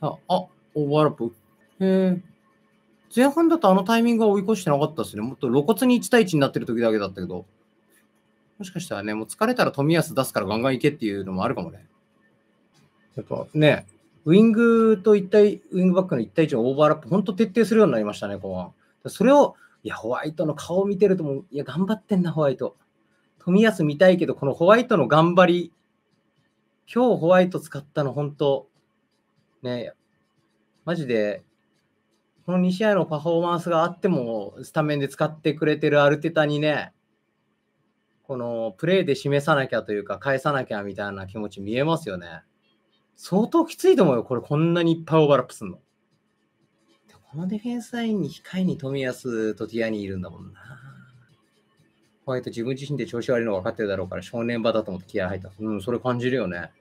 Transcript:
さあ、あ、オーバーラップ。へえ。前半だとあのタイミングは追い越してなかったですね。もっと露骨に1対1になってる時だけだったけど。もしかしたらね、もう疲れたら冨安出すからガンガンいけっていうのもあるかもね。やっぱね、ウィングと一体、ウィングバックの1対1のオーバーラップ、本当徹底するようになりましたね、後半。それを、いや、ホワイトの顔を見てるともう、いや、頑張ってんな、ホワイト。冨安見たいけど、このホワイトの頑張り、今日ホワイト使ったの、本当ね、マジで、この2試合のパフォーマンスがあっても、スタメンで使ってくれてるアルテタにね、このプレーで示さなきゃというか、返さなきゃみたいな気持ち見えますよね。相当きついと思うよ、これ、こんなにいっぱいオーバーラップすんの。このディフェンスラインに控えに冨安とティアニーいるんだもんな。ホワイト自分自身で調子悪いの分かってるだろうから正念場だと思って気合入った。うん、それ感じるよね。